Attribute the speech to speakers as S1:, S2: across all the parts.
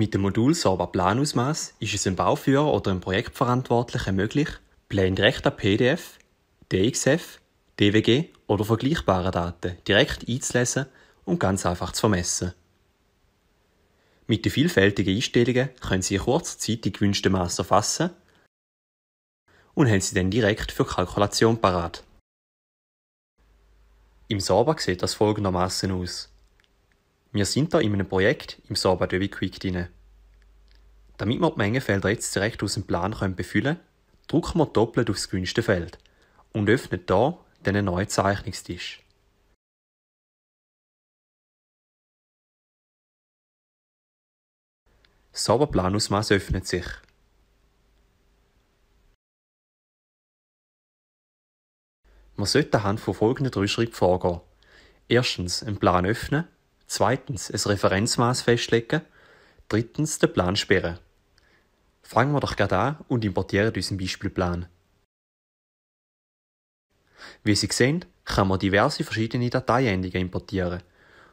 S1: Mit dem Modul Sorba Planausmaß ist es dem Bauführer oder einem Projektverantwortlichen möglich, Pläne direkt an PDF, DXF, DWG oder vergleichbare Daten direkt einzulesen und ganz einfach zu vermessen. Mit den vielfältigen Einstellungen können Sie in kurzer Zeit die gewünschten Maße erfassen und haben sie dann direkt für Kalkulation parat. Im Sorba sieht das folgendermaßen aus. Wir sind da in einem Projekt im Sorbet Quick drin. Damit wir die Mengenfelder jetzt direkt aus dem Plan können befüllen können, drücken wir doppelt aufs gewünschte Feld und öffnen hier den
S2: neuen Zeichnungstisch. Das Soberplanausmaß öffnet sich. Man sollte
S1: anhand von folgenden drei Schritten vorgehen. Erstens einen Plan öffnen zweitens das Referenzmaß festlegen, drittens den Plan sperren. Fangen wir doch gerade an und importieren unseren Beispielplan. Wie Sie sehen, kann man diverse verschiedene Dateiendungen importieren,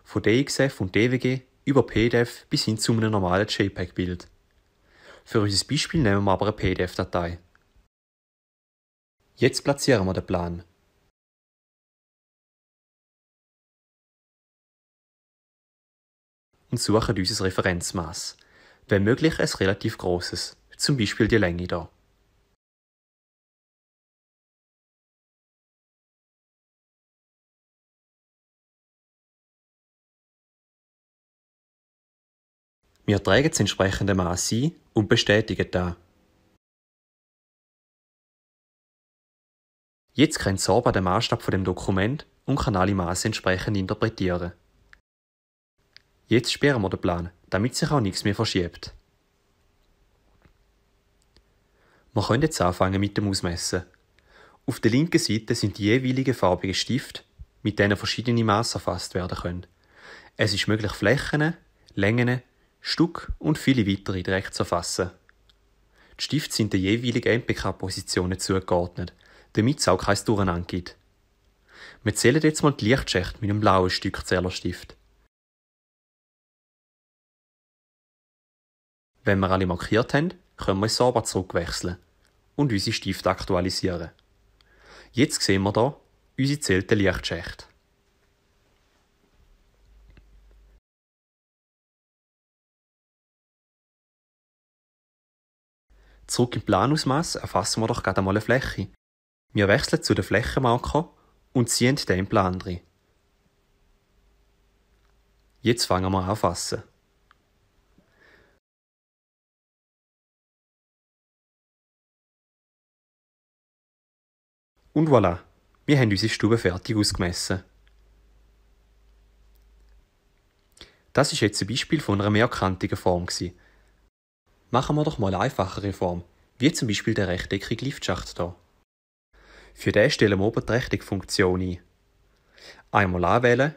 S1: von DXF und DWG über PDF bis hin zu einem normalen JPEG-Bild. Für unser Beispiel nehmen wir aber eine
S2: PDF-Datei. Jetzt platzieren wir den Plan. und suchen unser Referenzmaß. Wenn möglich, ein relativ großes, zum Beispiel die Länge hier. Wir tragen das entsprechende Maß ein und bestätigen da. Jetzt kennt Sorba den Maßstab von
S3: dem
S1: Dokument und kann alle Maße entsprechend interpretieren. Jetzt sperren wir den Plan, damit sich auch nichts mehr verschiebt. Wir können jetzt anfangen mit dem Ausmessen. Auf der linken Seite sind die jeweiligen farbigen Stifte, mit denen verschiedene Maße erfasst werden können. Es ist möglich, Flächen, Längen, Stück und viele weitere direkt zu erfassen. Die Stifte sind den jeweiligen MPK-Positionen zugeordnet, damit es auch kein Durcheinander gibt. Wir zählen jetzt mal die Lichtschicht mit einem blauen Stück Zählerstift. Wenn wir alle markiert haben, können wir ins Sauber zurückwechseln und unsere Stift aktualisieren. Jetzt sehen wir hier unsere
S2: zählten Lichtschächte. Zurück im Planausmaß erfassen wir doch gerade einmal eine Fläche. Wir wechseln zu den Flächenmarker
S1: und ziehen den Plan rein. Jetzt fangen wir an
S3: fassen.
S2: Und voilà, wir haben unsere Stube
S1: fertig ausgemessen. Das ist jetzt ein Beispiel von einer mehrkantigen Form. Machen wir doch mal eine einfachere Form, wie zum Beispiel der rechteckige Liftschacht hier. Für den stellen wir oben die Rechteckfunktion ein. Einmal anwählen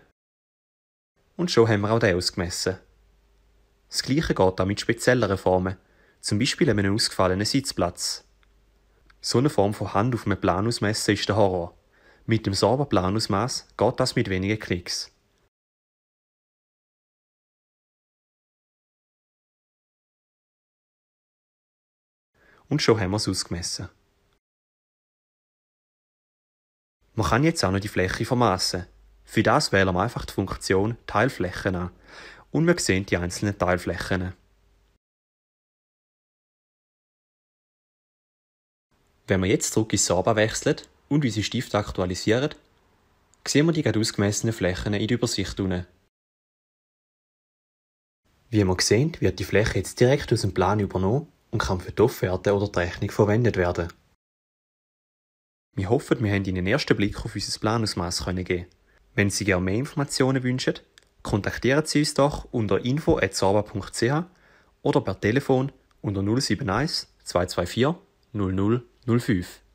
S1: und schon haben wir auch den ausgemessen. Das gleiche geht auch mit spezielleren Formen, zum Beispiel einem ausgefallenen Sitzplatz. So eine Form von Hand auf einem Planusmesser ist der Horror. Mit dem sauber
S2: Planusmaß geht das mit wenigen Klicks. Und schon haben wir es ausgemessen. Man kann jetzt auch noch
S1: die Fläche vermassen. Für das wählen wir einfach die Funktion Teilflächen an und wir sehen die einzelnen Teilflächen. Wenn wir jetzt zurück ins Saba wechseln und unsere Stifte aktualisieren, sehen wir die gerade ausgemessenen Flächen in der Übersicht unten. Wie wir sehen, wird die Fläche jetzt direkt aus dem Plan übernommen und kann für die Offerte oder die Rechnung verwendet werden. Wir hoffen, wir haben Ihnen einen ersten Blick auf unser Planausmaß geben Wenn Sie gerne mehr Informationen wünschen, kontaktieren Sie uns doch unter info.saba.ch oder per Telefon unter 071 224
S2: 00 놀수 있어.